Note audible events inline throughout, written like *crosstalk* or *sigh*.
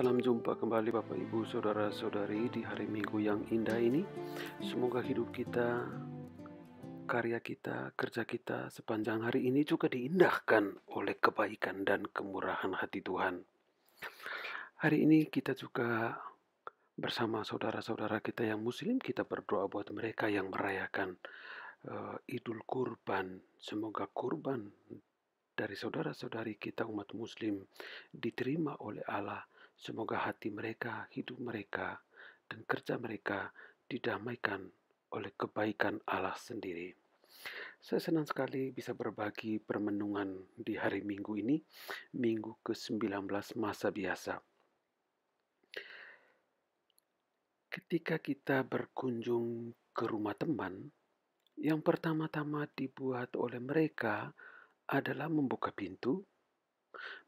Salam jumpa kembali Bapak Ibu Saudara-saudari di hari Minggu yang indah ini. Semoga hidup kita, karya kita, kerja kita sepanjang hari ini juga diindahkan oleh kebaikan dan kemurahan hati Tuhan. Hari ini kita juga bersama saudara-saudara kita yang muslim kita berdoa buat mereka yang merayakan uh, Idul Kurban. Semoga kurban dari saudara-saudari kita umat muslim diterima oleh Allah Semoga hati mereka, hidup mereka, dan kerja mereka didamaikan oleh kebaikan Allah sendiri. Saya senang sekali bisa berbagi permenungan di hari Minggu ini, Minggu ke-19 masa biasa. Ketika kita berkunjung ke rumah teman, yang pertama-tama dibuat oleh mereka adalah membuka pintu,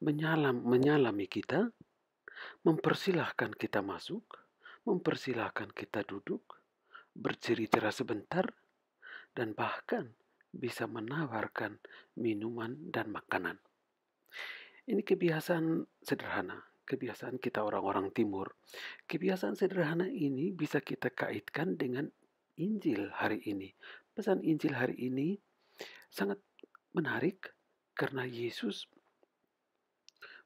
menyalam, menyalami kita, mempersilahkan kita masuk, mempersilahkan kita duduk, bercerita sebentar, dan bahkan bisa menawarkan minuman dan makanan. Ini kebiasaan sederhana, kebiasaan kita orang-orang timur. Kebiasaan sederhana ini bisa kita kaitkan dengan Injil hari ini. Pesan Injil hari ini sangat menarik karena Yesus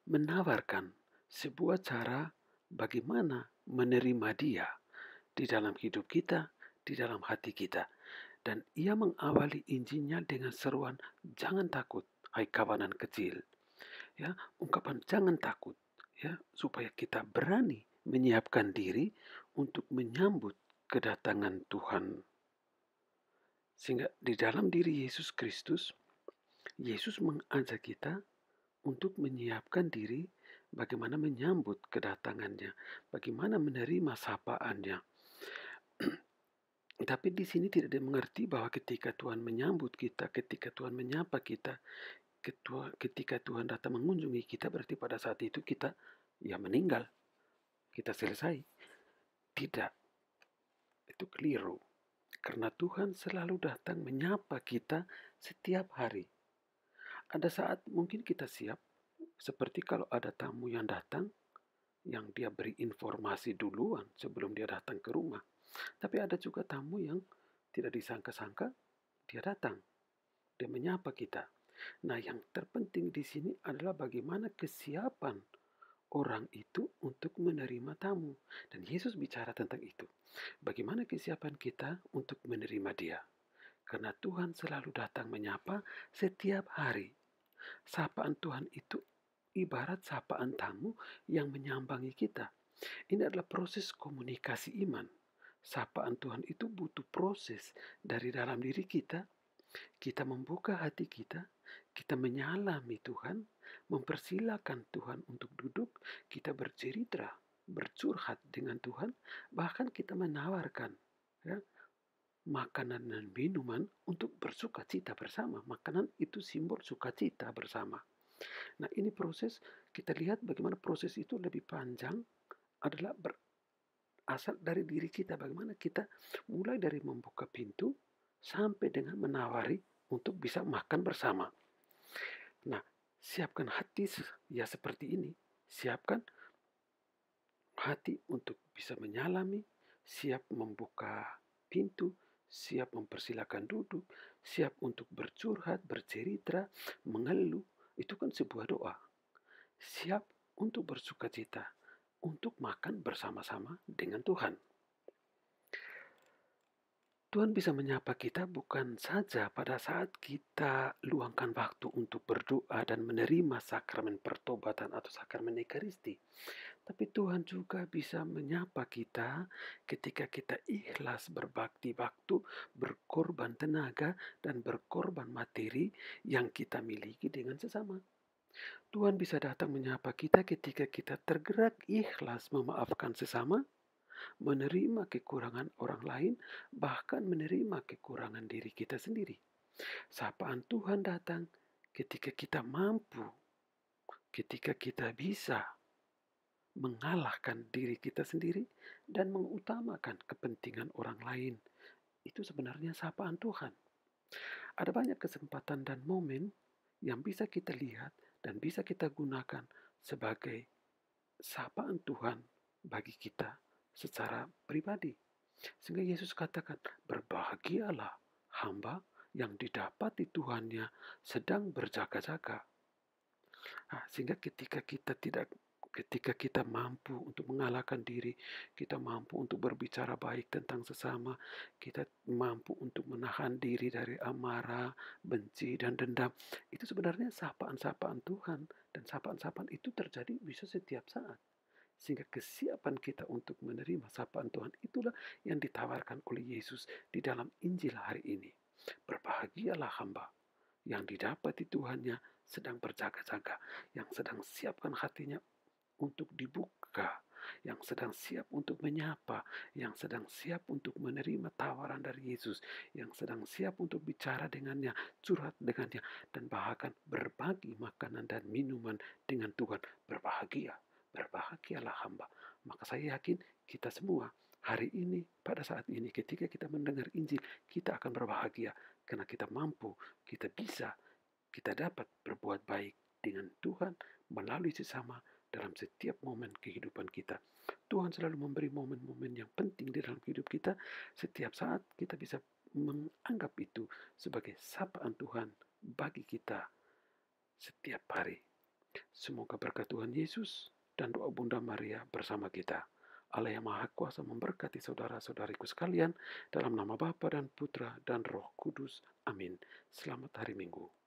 menawarkan sebuah cara bagaimana menerima Dia di dalam hidup kita, di dalam hati kita. Dan ia mengawali injilnya dengan seruan, jangan takut, hai kawanan kecil. Ya, ungkapan jangan takut, ya, supaya kita berani menyiapkan diri untuk menyambut kedatangan Tuhan. Sehingga di dalam diri Yesus Kristus, Yesus mengajak kita untuk menyiapkan diri bagaimana menyambut kedatangannya, bagaimana menerima sapaannya. *clears throat* Tapi di sini tidak ada mengerti bahwa ketika Tuhan menyambut kita, ketika Tuhan menyapa kita, ketika Tuhan datang mengunjungi kita, berarti pada saat itu kita ya meninggal. Kita selesai. Tidak. Itu keliru. Karena Tuhan selalu datang menyapa kita setiap hari. Ada saat mungkin kita siap, seperti kalau ada tamu yang datang, yang dia beri informasi duluan sebelum dia datang ke rumah. Tapi ada juga tamu yang tidak disangka-sangka dia datang. Dia menyapa kita. Nah, yang terpenting di sini adalah bagaimana kesiapan orang itu untuk menerima tamu. Dan Yesus bicara tentang itu. Bagaimana kesiapan kita untuk menerima dia? Karena Tuhan selalu datang menyapa setiap hari. Sapaan Tuhan itu ibarat sapaan tamu yang menyambangi kita. Ini adalah proses komunikasi iman. Sapaan Tuhan itu butuh proses dari dalam diri kita. Kita membuka hati kita, kita menyalami Tuhan, mempersilahkan Tuhan untuk duduk, kita bercerita, bercurhat dengan Tuhan, bahkan kita menawarkan ya, makanan dan minuman untuk bersuka cita bersama. Makanan itu simbol sukacita bersama. Nah ini proses kita lihat bagaimana proses itu lebih panjang adalah berasal dari diri kita. Bagaimana kita mulai dari membuka pintu sampai dengan menawari untuk bisa makan bersama. Nah siapkan hati ya seperti ini. Siapkan hati untuk bisa menyalami, siap membuka pintu, siap mempersilahkan duduk, siap untuk bercurhat, bercerita, mengeluh, itu kan sebuah doa. Siap untuk bersuka cita, untuk makan bersama-sama dengan Tuhan. Tuhan bisa menyapa kita bukan saja pada saat kita luangkan waktu untuk berdoa dan menerima sakramen pertobatan atau sakramen Ekaristi, tapi Tuhan juga bisa menyapa kita ketika kita ikhlas berbakti waktu, berkorban tenaga, dan berkorban materi yang kita miliki dengan sesama. Tuhan bisa datang menyapa kita ketika kita tergerak ikhlas memaafkan sesama, menerima kekurangan orang lain, bahkan menerima kekurangan diri kita sendiri. Sapaan Tuhan datang ketika kita mampu, ketika kita bisa mengalahkan diri kita sendiri dan mengutamakan kepentingan orang lain. Itu sebenarnya sapaan Tuhan. Ada banyak kesempatan dan momen yang bisa kita lihat dan bisa kita gunakan sebagai sapaan Tuhan bagi kita secara pribadi. Sehingga Yesus katakan, berbahagialah hamba yang didapati Tuhannya sedang berjaga-jaga. Nah, sehingga ketika kita tidak ketika kita mampu untuk mengalahkan diri, kita mampu untuk berbicara baik tentang sesama, kita mampu untuk menahan diri dari amarah, benci, dan dendam. Itu sebenarnya sapaan-sapaan Tuhan, dan sapaan-sapaan itu terjadi bisa setiap saat. Sehingga kesiapan kita untuk menerima sapaan Tuhan itulah yang ditawarkan oleh Yesus di dalam Injil hari ini. Berbahagialah hamba yang didapati Tuhannya sedang berjaga-jaga, yang sedang siapkan hatinya untuk dibuka, yang sedang siap untuk menyapa, yang sedang siap untuk menerima tawaran dari Yesus, yang sedang siap untuk bicara dengannya, curhat dengannya, dan bahkan berbagi makanan dan minuman dengan Tuhan. Berbahagia, berbahagialah hamba. Maka saya yakin kita semua hari ini, pada saat ini, ketika kita mendengar Injil, kita akan berbahagia karena kita mampu, kita bisa, kita dapat berbuat baik dengan Tuhan melalui sesama dalam setiap momen kehidupan kita. Tuhan selalu memberi momen-momen yang penting di dalam hidup kita. Setiap saat kita bisa menganggap itu sebagai sapaan Tuhan bagi kita setiap hari. Semoga berkat Tuhan Yesus dan doa Bunda Maria bersama kita. Allah yang Maha Kuasa memberkati saudara-saudariku sekalian dalam nama Bapa dan Putra dan Roh Kudus. Amin. Selamat hari Minggu.